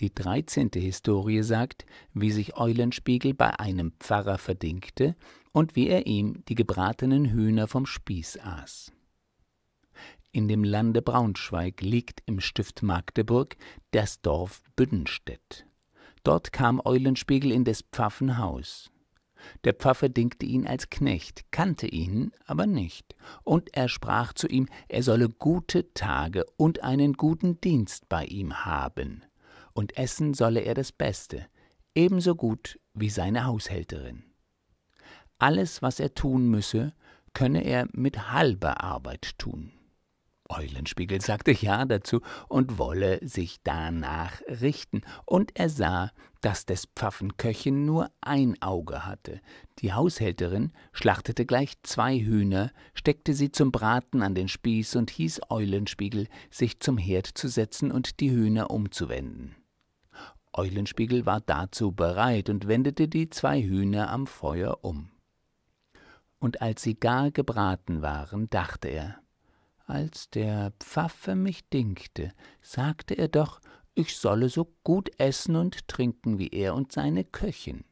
Die dreizehnte Historie sagt, wie sich Eulenspiegel bei einem Pfarrer verdingte und wie er ihm die gebratenen Hühner vom Spieß aß. In dem Lande Braunschweig liegt im Stift Magdeburg das Dorf Büddenstedt. Dort kam Eulenspiegel in des Pfaffen Haus. Der Pfaffe dingte ihn als Knecht, kannte ihn aber nicht, und er sprach zu ihm, er solle gute Tage und einen guten Dienst bei ihm haben und essen solle er das Beste, ebenso gut wie seine Haushälterin. Alles, was er tun müsse, könne er mit halber Arbeit tun. Eulenspiegel sagte Ja dazu und wolle sich danach richten, und er sah, dass des Pfaffenköchin nur ein Auge hatte. Die Haushälterin schlachtete gleich zwei Hühner, steckte sie zum Braten an den Spieß und hieß Eulenspiegel, sich zum Herd zu setzen und die Hühner umzuwenden. Eulenspiegel war dazu bereit und wendete die zwei Hühner am Feuer um. Und als sie gar gebraten waren, dachte er, als der Pfaffe mich dingte, sagte er doch, ich solle so gut essen und trinken wie er und seine Köchin.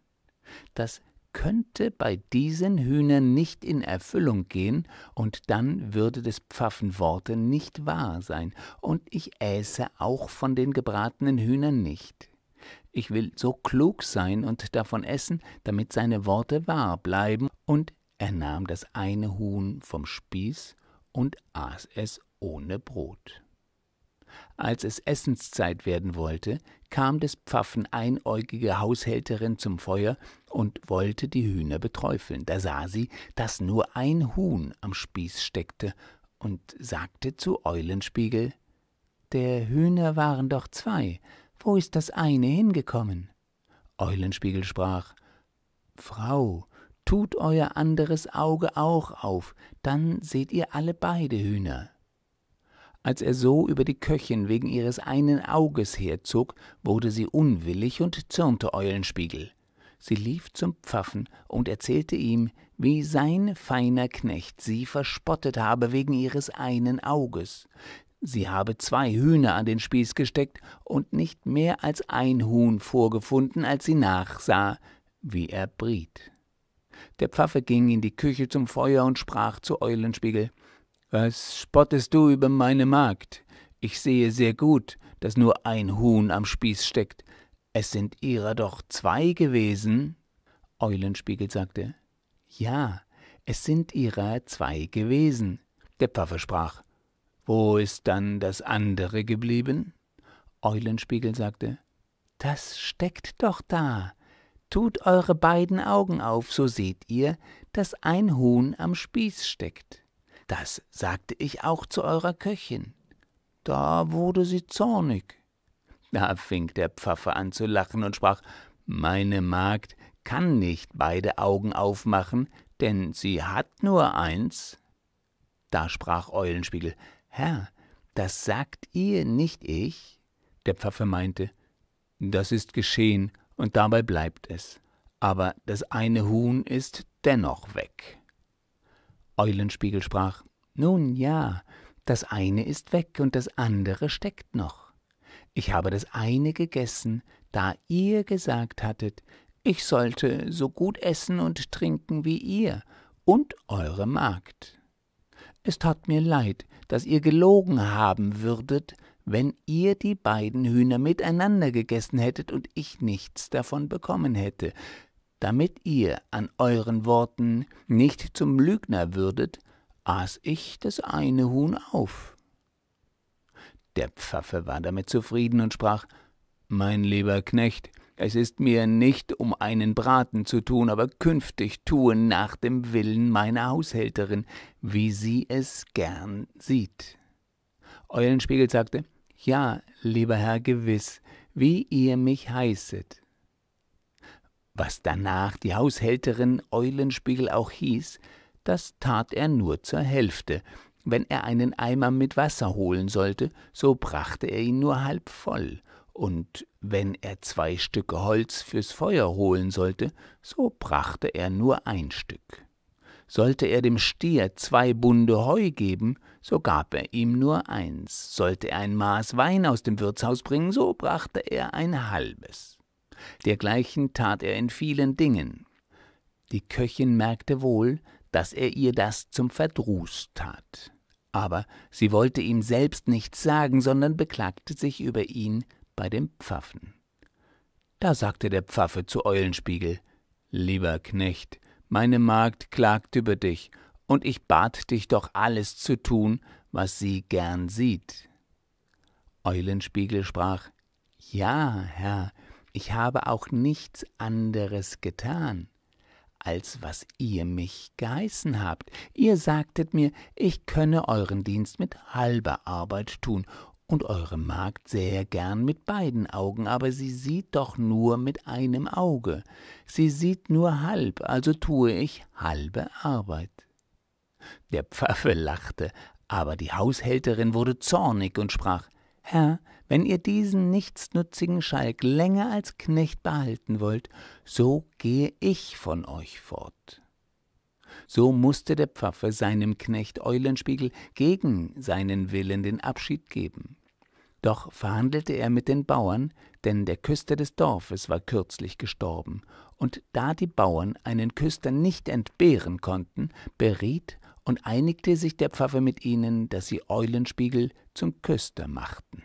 Das könnte bei diesen Hühnern nicht in Erfüllung gehen, und dann würde des Pfaffen Worte nicht wahr sein, und ich äße auch von den gebratenen Hühnern nicht ich will so klug sein und davon essen, damit seine Worte wahr bleiben, und er nahm das eine Huhn vom Spieß und aß es ohne Brot. Als es Essenszeit werden wollte, kam des Pfaffen einäugige Haushälterin zum Feuer und wollte die Hühner beträufeln. Da sah sie, dass nur ein Huhn am Spieß steckte und sagte zu Eulenspiegel: Der Hühner waren doch zwei, wo ist das eine hingekommen? Eulenspiegel sprach Frau, tut euer anderes Auge auch auf, dann seht ihr alle beide Hühner. Als er so über die Köchin wegen ihres einen Auges herzog, wurde sie unwillig und zürnte Eulenspiegel. Sie lief zum Pfaffen und erzählte ihm, wie sein feiner Knecht sie verspottet habe wegen ihres einen Auges. Sie habe zwei Hühner an den Spieß gesteckt und nicht mehr als ein Huhn vorgefunden, als sie nachsah, wie er briet. Der Pfaffe ging in die Küche zum Feuer und sprach zu Eulenspiegel Was spottest du über meine Magd? Ich sehe sehr gut, dass nur ein Huhn am Spieß steckt. Es sind ihrer doch zwei gewesen. Eulenspiegel sagte Ja, es sind ihrer zwei gewesen. Der Pfaffe sprach wo ist dann das andere geblieben? Eulenspiegel sagte, Das steckt doch da. Tut eure beiden Augen auf, so seht ihr, dass ein Huhn am Spieß steckt. Das sagte ich auch zu eurer Köchin. Da wurde sie zornig. Da fing der Pfaffe an zu lachen und sprach, Meine Magd kann nicht beide Augen aufmachen, denn sie hat nur eins. Da sprach Eulenspiegel, Herr, das sagt ihr, nicht ich? Der Pfaffe meinte, das ist geschehen, und dabei bleibt es. Aber das eine Huhn ist dennoch weg. Eulenspiegel sprach, nun ja, das eine ist weg und das andere steckt noch. Ich habe das eine gegessen, da ihr gesagt hattet, ich sollte so gut essen und trinken wie ihr und eure Magd es tat mir leid, dass ihr gelogen haben würdet, wenn ihr die beiden Hühner miteinander gegessen hättet und ich nichts davon bekommen hätte, damit ihr an euren Worten nicht zum Lügner würdet, aß ich das eine Huhn auf. Der Pfaffe war damit zufrieden und sprach Mein lieber Knecht, es ist mir nicht um einen Braten zu tun, aber künftig tue nach dem Willen meiner Haushälterin, wie sie es gern sieht. Eulenspiegel sagte, Ja, lieber Herr, gewiss, wie ihr mich heißet. Was danach die Haushälterin Eulenspiegel auch hieß, das tat er nur zur Hälfte. Wenn er einen Eimer mit Wasser holen sollte, so brachte er ihn nur halb voll, und wenn er zwei Stücke Holz fürs Feuer holen sollte, so brachte er nur ein Stück. Sollte er dem Stier zwei Bunde Heu geben, so gab er ihm nur eins. Sollte er ein Maß Wein aus dem Wirtshaus bringen, so brachte er ein halbes. Dergleichen tat er in vielen Dingen. Die Köchin merkte wohl, dass er ihr das zum Verdruß tat. Aber sie wollte ihm selbst nichts sagen, sondern beklagte sich über ihn, bei dem Pfaffen. Da sagte der Pfaffe zu Eulenspiegel Lieber Knecht, meine Magd klagt über dich, und ich bat dich doch alles zu tun, was sie gern sieht. Eulenspiegel sprach Ja, Herr, ich habe auch nichts anderes getan, als was ihr mich geheißen habt. Ihr sagtet mir, ich könne euren Dienst mit halber Arbeit tun, und eure Magd sähe gern mit beiden Augen, aber sie sieht doch nur mit einem Auge. Sie sieht nur halb, also tue ich halbe Arbeit. Der Pfaffe lachte, aber die Haushälterin wurde zornig und sprach Herr, wenn ihr diesen nichtsnutzigen Schalk länger als Knecht behalten wollt, so gehe ich von euch fort. So mußte der Pfaffe seinem Knecht Eulenspiegel gegen seinen Willen den Abschied geben. Doch verhandelte er mit den Bauern, denn der Küster des Dorfes war kürzlich gestorben, und da die Bauern einen Küster nicht entbehren konnten, beriet und einigte sich der Pfaffe mit ihnen, dass sie Eulenspiegel zum Küster machten.